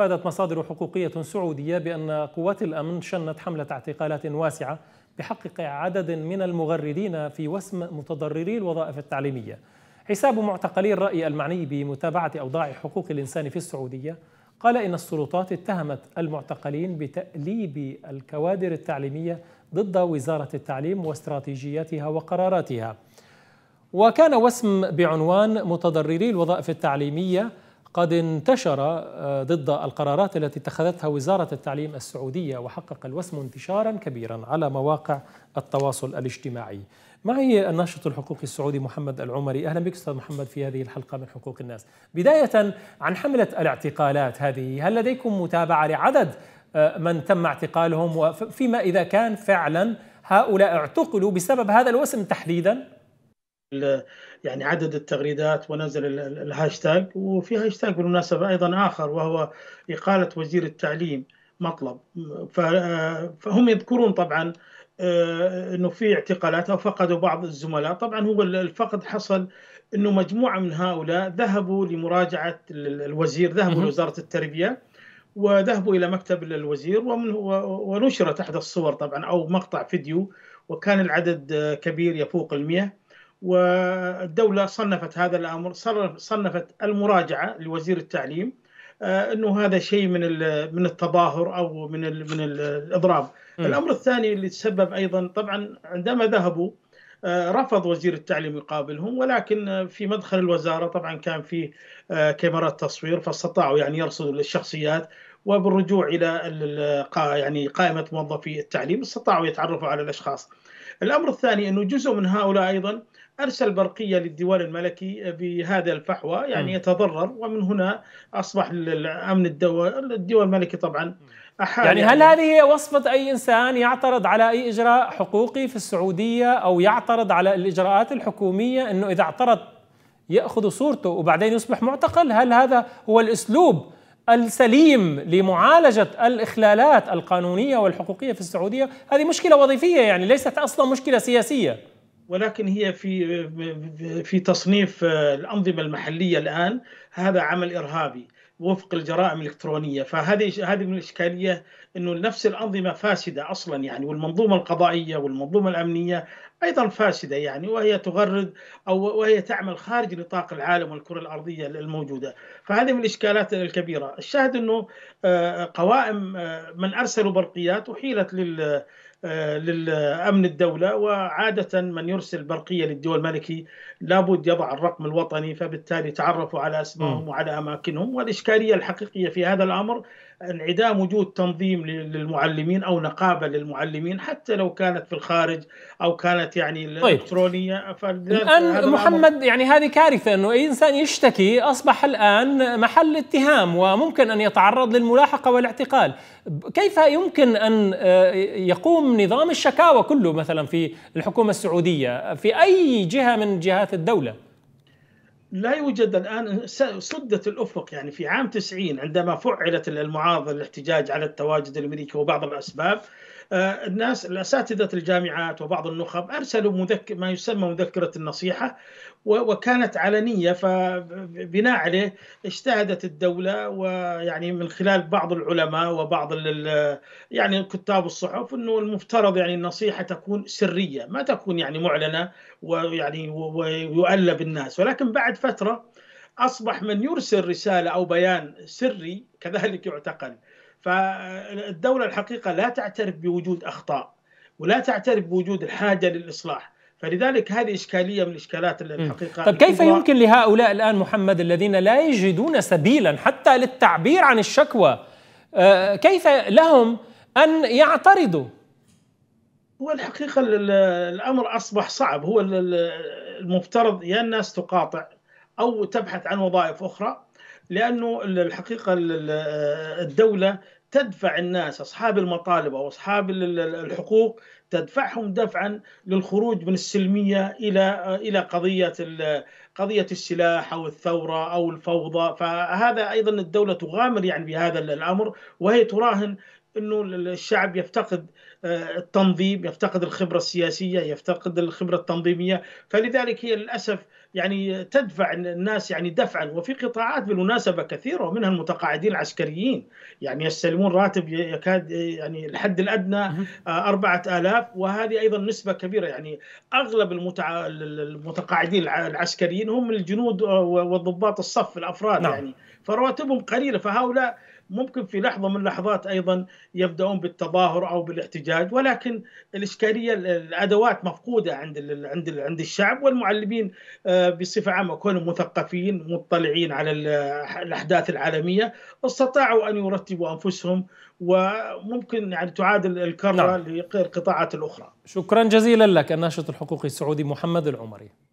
أفادت مصادر حقوقية سعودية بأن قوات الأمن شنت حملة اعتقالات واسعة بحق عدد من المغردين في وسم متضرري الوظائف التعليمية حساب معتقلي الرأي المعني بمتابعة أوضاع حقوق الإنسان في السعودية قال إن السلطات اتهمت المعتقلين بتأليب الكوادر التعليمية ضد وزارة التعليم واستراتيجياتها وقراراتها وكان وسم بعنوان متضرري الوظائف التعليميه قد انتشر آه، ضد القرارات التي اتخذتها وزارة التعليم السعودية وحقق الوسم انتشارا كبيرا على مواقع التواصل الاجتماعي معي الناشط الحقوقي السعودي محمد العمري أهلا بك أستاذ محمد في هذه الحلقة من حقوق الناس بداية عن حملة الاعتقالات هذه هل لديكم متابعة لعدد آه، من تم اعتقالهم وفيما إذا كان فعلا هؤلاء اعتقلوا بسبب هذا الوسم تحديدا؟ يعني عدد التغريدات ونزل الهاشتاج وفي هاشتاج بالمناسبة أيضا آخر وهو إقالة وزير التعليم مطلب فهم يذكرون طبعا آه، انه في اعتقالات او فقدوا بعض الزملاء، طبعا هو الفقد حصل انه مجموعه من هؤلاء ذهبوا لمراجعه الوزير، ذهبوا لوزاره التربيه وذهبوا الى مكتب الوزير ونشرت احدى الصور طبعا او مقطع فيديو وكان العدد كبير يفوق المئة والدولة صنفت هذا الأمر صنفت المراجعة لوزير التعليم آه، انه هذا شيء من من التظاهر او من من الاضراب. الامر الثاني اللي تسبب ايضا طبعا عندما ذهبوا آه، رفض وزير التعليم يقابلهم ولكن في مدخل الوزاره طبعا كان في آه، كاميرات تصوير فاستطاعوا يعني يرصدوا الشخصيات وبالرجوع الى يعني قائمه موظفي التعليم استطاعوا يتعرفوا على الاشخاص. الامر الثاني انه جزء من هؤلاء ايضا أرسل برقية للديوان الملكي بهذا الفحوى يعني يتضرر ومن هنا أصبح الأمن الدول الديوان الملكي طبعا أحال يعني, يعني هل هذه وصفة أي إنسان يعترض على أي إجراء حقوقي في السعودية أو يعترض على الإجراءات الحكومية أنه إذا اعترض يأخذ صورته وبعدين يصبح معتقل هل هذا هو الأسلوب السليم لمعالجة الإخلالات القانونية والحقوقية في السعودية هذه مشكلة وظيفية يعني ليست أصلا مشكلة سياسية ولكن هي في في تصنيف الانظمه المحليه الان هذا عمل ارهابي وفق الجرائم الالكترونيه فهذه هذه من الاشكاليه انه نفس الانظمه فاسده اصلا يعني والمنظومه القضائيه والمنظومه الامنيه ايضا فاسده يعني وهي تغرد او وهي تعمل خارج نطاق العالم والكره الارضيه الموجوده فهذه من الاشكالات الكبيره الشاهد انه آه، قوائم آه، من ارسلوا برقيات احيلت لل آه، للأمن الدولة وعادة من يرسل برقية للدول الملكي لابد يضع الرقم الوطني فبالتالي تعرفوا على أسمائهم وعلى أماكنهم والإشكالية الحقيقية في هذا الأمر انعدام وجود تنظيم للمعلمين او نقابه للمعلمين حتى لو كانت في الخارج او كانت يعني الالكترونيه طيب. الان محمد الأمر. يعني هذه كارثه انه اي انسان يشتكي اصبح الان محل اتهام وممكن ان يتعرض للملاحقه والاعتقال كيف يمكن ان آه، يقوم نظام الشكاوى كله مثلا في الحكومه السعوديه في اي جهه من جهات الدوله لا يوجد الآن سدت الأفق يعني في عام 90 عندما فعلت المعارضة الاحتجاج على التواجد الأمريكي وبعض الأسباب آه، الناس الاساتذه الجامعات وبعض النخب ارسلوا مذك... ما يسمى مذكره النصيحه وكانت علنيه فبناء عليه اجتهدت الدوله ويعني من خلال بعض العلماء وبعض ال... يعني كتاب الصحف انه المفترض يعني النصيحه تكون سريه ما تكون يعني معلنه ويعني ويؤلب الناس ولكن بعد فتره اصبح من يرسل رساله او بيان سري كذلك يعتقل فالدولة الحقيقة لا تعترف بوجود أخطاء ولا تعترف بوجود الحاجة للإصلاح فلذلك هذه إشكالية من الإشكالات الحقيقة طيب كيف يمكن لهؤلاء الآن محمد الذين لا يجدون سبيلا حتى للتعبير عن الشكوى آه، كيف لهم أن يعترضوا هو الحقيقة الأمر أصبح صعب هو المفترض يا الناس تقاطع أو تبحث عن وظائف أخرى لانه الحقيقه الدوله تدفع الناس اصحاب المطالب او اصحاب الحقوق تدفعهم دفعا للخروج من السلميه الى الى قضيه قضيه السلاح او الثوره او الفوضى فهذا ايضا الدوله تغامر يعني بهذا الامر وهي تراهن انه الشعب يفتقد آه، التنظيم يفتقد الخبره السياسيه يفتقد الخبره التنظيميه فلذلك هي للاسف يعني تدفع الناس يعني دفعا وفي قطاعات بالمناسبه كثيره ومنها المتقاعدين العسكريين يعني يستلمون راتب يكاد آه، يعني الحد الادنى 4000 آه، وهذه ايضا نسبه كبيره يعني اغلب المتع... المتقاعدين العسكريين هم الجنود والضباط الصف الافراد نعم. يعني فرواتبهم قليله فهؤلاء ممكن في لحظه من اللحظات ايضا يبداون بالتظاهر او بالاحتجاج ولكن الاشكاليه الادوات مفقوده عند عند عند الشعب والمعلمين آه، بصفه عامه كونهم مثقفين مطلعين على الاحداث العالميه استطاعوا ان يرتبوا انفسهم وممكن يعني تعادل الكره نعم. للقطاعات الاخرى. شكرا جزيلا لك الناشط الحقوقي السعودي محمد العمري.